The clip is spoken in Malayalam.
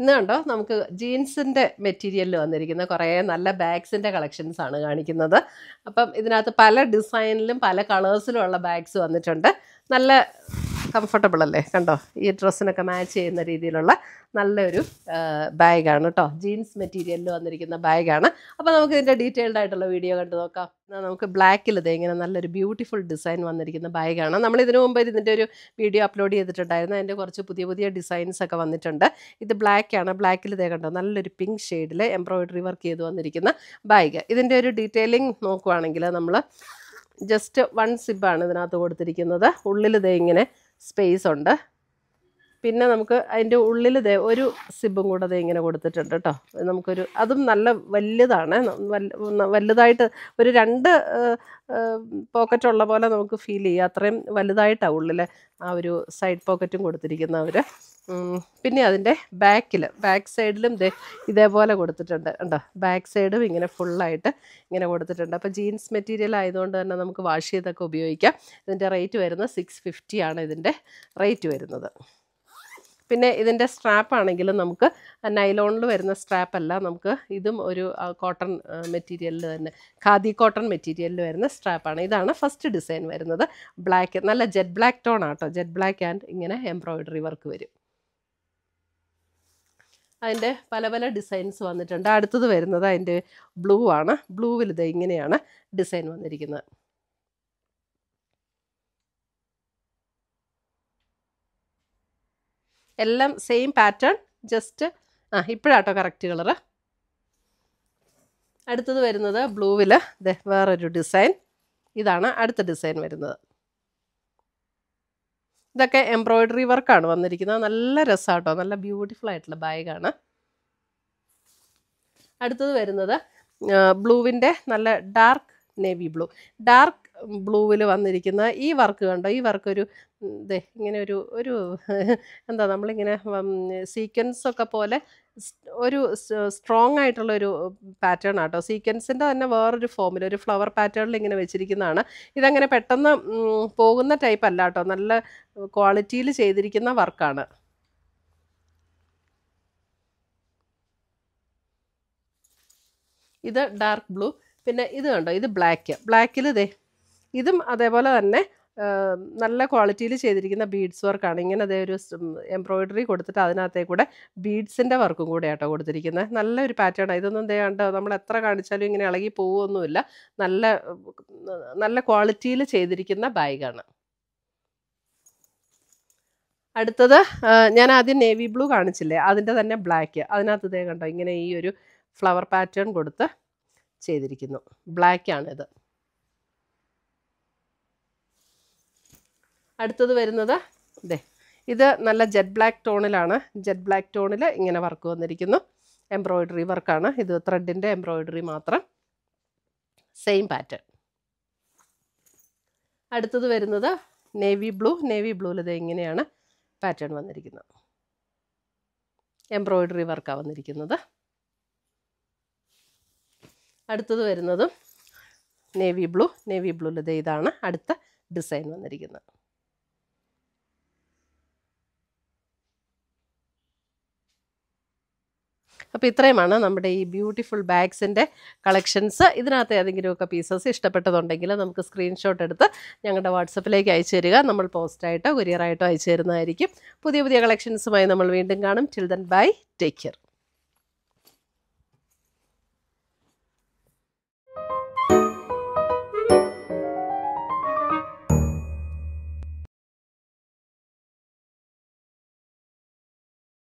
ഇന്ന് കണ്ടോ നമുക്ക് ജീൻസിൻ്റെ മെറ്റീരിയലിൽ വന്നിരിക്കുന്ന കുറേ നല്ല ബാഗ്സിൻ്റെ കളക്ഷൻസ് ആണ് കാണിക്കുന്നത് അപ്പം ഇതിനകത്ത് പല ഡിസൈനിലും പല കളേഴ്സിലും ഉള്ള ബാഗ്സ് വന്നിട്ടുണ്ട് നല്ല കംഫർട്ടബിൾ അല്ലേ കണ്ടോ ഈ ഡ്രസ്സിനൊക്കെ മാച്ച് ചെയ്യുന്ന രീതിയിലുള്ള നല്ലൊരു ബാഗാണ് കേട്ടോ ജീൻസ് മെറ്റീരിയലിൽ വന്നിരിക്കുന്ന ബാഗാണ് അപ്പോൾ നമുക്ക് ഇതിൻ്റെ ഡീറ്റെയിൽഡ് ആയിട്ടുള്ള വീഡിയോ കണ്ടു നോക്കാം നമുക്ക് ബ്ലാക്കിൽ ഇത് ഇങ്ങനെ നല്ലൊരു ബ്യൂട്ടിഫുൾ ഡിസൈൻ വന്നിരിക്കുന്ന ബാഗാണ് നമ്മൾ ഇതിനു മുമ്പ് ഇതിൻ്റെ ഒരു വീഡിയോ അപ്ലോഡ് ചെയ്തിട്ടുണ്ടായിരുന്നു അതിൻ്റെ കുറച്ച് പുതിയ പുതിയ ഡിസൈൻസ് ഒക്കെ വന്നിട്ടുണ്ട് ഇത് ബ്ലാക്കാണ് ബ്ലാക്കിൽ ഇതേ കണ്ടോ നല്ലൊരു പിങ്ക് ഷെയ്ഡിൽ എംബ്രോയിഡറി വർക്ക് ചെയ്ത് വന്നിരിക്കുന്ന ബാഗ് ഇതിൻ്റെ ഒരു ഡീറ്റെയിലിംഗ് നോക്കുവാണെങ്കിൽ നമ്മൾ ജസ്റ്റ് വൺ സിബാണ് ഇതിനകത്ത് കൊടുത്തിരിക്കുന്നത് ഉള്ളിൽ ഇതേ ഇങ്ങനെ സ്പേസ് ഉണ്ട് പിന്നെ നമുക്ക് അതിൻ്റെ ഉള്ളിൽ ദേ ഒരു സിബും കൂടെ ദേ ഇങ്ങനെ കൊടുത്തിട്ടുണ്ട് കേട്ടോ നമുക്കൊരു അതും നല്ല വലുതാണ് വലുതായിട്ട് ഒരു രണ്ട് പോക്കറ്റ് ഉള്ള പോലെ നമുക്ക് ഫീൽ ചെയ്യുക അത്രയും വലുതായിട്ടാണ് ഉള്ളിൽ ആ ഒരു സൈഡ് പോക്കറ്റും കൊടുത്തിരിക്കുന്നവർ പിന്നെ അതിൻ്റെ ബാക്കിൽ ബാക്ക് സൈഡിലും ദേ ഇതേപോലെ കൊടുത്തിട്ടുണ്ട് ഉണ്ടോ ബാക്ക് സൈഡും ഇങ്ങനെ ഫുള്ളായിട്ട് ഇങ്ങനെ കൊടുത്തിട്ടുണ്ട് അപ്പോൾ ജീൻസ് മെറ്റീരിയൽ ആയതുകൊണ്ട് തന്നെ നമുക്ക് വാഷ് ചെയ്തൊക്കെ ഉപയോഗിക്കാം ഇതിൻ്റെ റേറ്റ് വരുന്നത് സിക്സ് ആണ് ഇതിൻ്റെ റേറ്റ് വരുന്നത് പിന്നെ ഇതിൻ്റെ സ്ട്രാപ്പ് ആണെങ്കിലും നമുക്ക് നൈലോണിൽ വരുന്ന സ്ട്രാപ്പ് അല്ല നമുക്ക് ഇതും ഒരു കോട്ടൺ മെറ്റീരിയലിൽ തന്നെ ഖാദി കോട്ടൺ മെറ്റീരിയലിൽ വരുന്ന സ്ട്രാപ്പാണ് ഇതാണ് ഫസ്റ്റ് ഡിസൈൻ വരുന്നത് ബ്ലാക്ക് നല്ല ജെറ്റ് ബ്ലാക്ക് ടോൺ ആട്ടോ ജെറ്റ് ബ്ലാക്ക് ആൻഡ് ഇങ്ങനെ എംബ്രോയിഡറി വർക്ക് വരും അതിൻ്റെ പല പല ഡിസൈൻസ് വന്നിട്ടുണ്ട് അടുത്തത് വരുന്നത് അതിൻ്റെ ബ്ലൂ ആണ് ബ്ലൂവിൽ ഇത് ഇങ്ങനെയാണ് ഡിസൈൻ വന്നിരിക്കുന്നത് എല്ലാം സെയിം പാറ്റേൺ ജസ്റ്റ് ആ ഇപ്പോഴാട്ടോ കറക്റ്റ് കളറ് അടുത്തത് വരുന്നത് ബ്ലൂവിൽ വേറൊരു ഡിസൈൻ ഇതാണ് അടുത്ത ഡിസൈൻ വരുന്നത് ഇതൊക്കെ എംബ്രോയിഡറി വർക്കാണ് വന്നിരിക്കുന്നത് നല്ല രസമാട്ടോ നല്ല ബ്യൂട്ടിഫുൾ ആയിട്ടുള്ള ബാഗാണ് അടുത്തത് വരുന്നത് ബ്ലൂവിൻ്റെ നല്ല ഡാർക്ക് നേവി ബ്ലൂ ഡാർക്ക് ബ്ലൂവിൽ വന്നിരിക്കുന്ന ഈ വർക്ക് കണ്ടോ ഈ വർക്ക് ഒരു ഇതേ ഇങ്ങനെ ഒരു ഒരു എന്താ നമ്മളിങ്ങനെ ഒക്കെ പോലെ ഒരു സ്ട്രോങ് ആയിട്ടുള്ള ഒരു പാറ്റേൺ ആട്ടോ സീക്വൻസിൻ്റെ തന്നെ വേറൊരു ഫോമിൽ ഒരു ഫ്ലവർ പാറ്റേണിൽ ഇങ്ങനെ വെച്ചിരിക്കുന്നതാണ് ഇതങ്ങനെ പെട്ടെന്ന് പോകുന്ന ടൈപ്പ് അല്ല കേട്ടോ നല്ല ക്വാളിറ്റിയിൽ ചെയ്തിരിക്കുന്ന വർക്കാണ് ഇത് ഡാർക്ക് ബ്ലൂ പിന്നെ ഇത് കണ്ടോ ഇത് ബ്ലാക്ക് ബ്ലാക്കിൽ ഇതേ ഇതും അതേപോലെ തന്നെ നല്ല ക്വാളിറ്റിയിൽ ചെയ്തിരിക്കുന്ന ബീഡ്സ് വർക്കാണ് ഇങ്ങനെ അതേ ഒരു എംബ്രോയിഡറി കൊടുത്തിട്ട് അതിനകത്തേ കൂടെ ബീഡ്സിൻ്റെ വർക്കും കൂടെ ആട്ടോ കൊടുത്തിരിക്കുന്നത് നല്ലൊരു പാറ്റേണാണ് ഇതൊന്നും കണ്ടോ നമ്മൾ എത്ര കാണിച്ചാലും ഇങ്ങനെ ഇളകി പോവുമൊന്നുമില്ല നല്ല നല്ല ക്വാളിറ്റിയിൽ ചെയ്തിരിക്കുന്ന ബാഗാണ് അടുത്തത് ഞാൻ ആദ്യം നേവി ബ്ലൂ കാണിച്ചില്ലേ അതിൻ്റെ തന്നെ ബ്ലാക്ക് അതിനകത്ത് ഇതേ കണ്ടോ ഇങ്ങനെ ഈ ഒരു ഫ്ലവർ പാറ്റേൺ കൊടുത്ത് ചെയ്തിരിക്കുന്നു ബ്ലാക്കാണിത് അടുത്തത് വരുന്നത് ഇതേ ഇത് നല്ല ജെറ്റ് ബ്ലാക്ക് ടോണിലാണ് ജെറ്റ് ബ്ലാക്ക് ടോണിൽ ഇങ്ങനെ വർക്ക് വന്നിരിക്കുന്നു എംബ്രോയിഡറി വർക്കാണ് ഇത് ത്രെഡിൻ്റെ എംബ്രോയിഡറി മാത്രം സെയിം പാറ്റേൺ അടുത്തത് വരുന്നത് നേവി ബ്ലൂ നേവി ബ്ലൂവിൽ ഇത് ഇങ്ങനെയാണ് പാറ്റേൺ വന്നിരിക്കുന്നത് എംബ്രോയിഡറി വർക്കാണ് വന്നിരിക്കുന്നത് അടുത്തത് വരുന്നതും നേവി ബ്ലൂ നേവി ബ്ലൂവിൽ ഇതാണ് അടുത്ത ഡിസൈൻ വന്നിരിക്കുന്നത് അപ്പോൾ ഇത്രയുമാണ് നമ്മുടെ ഈ ബ്യൂട്ടിഫുൾ ബാഗ്സിൻ്റെ കളക്ഷൻസ് ഇതിനകത്ത് ഏതെങ്കിലുമൊക്കെ പീസസ് ഇഷ്ടപ്പെട്ടതുണ്ടെങ്കിൽ നമുക്ക് സ്ക്രീൻഷോട്ട് എടുത്ത് ഞങ്ങളുടെ വാട്സപ്പിലേക്ക് അയച്ചു തരിക നമ്മൾ പോസ്റ്റായിട്ടോ കൊറിയറായിട്ടോ അയച്ചു തരുന്നതായിരിക്കും പുതിയ പുതിയ കളക്ഷൻസുമായി നമ്മൾ വീണ്ടും കാണും ചിൽഡ്രൻ ബൈ ടേക്ക് കെയർ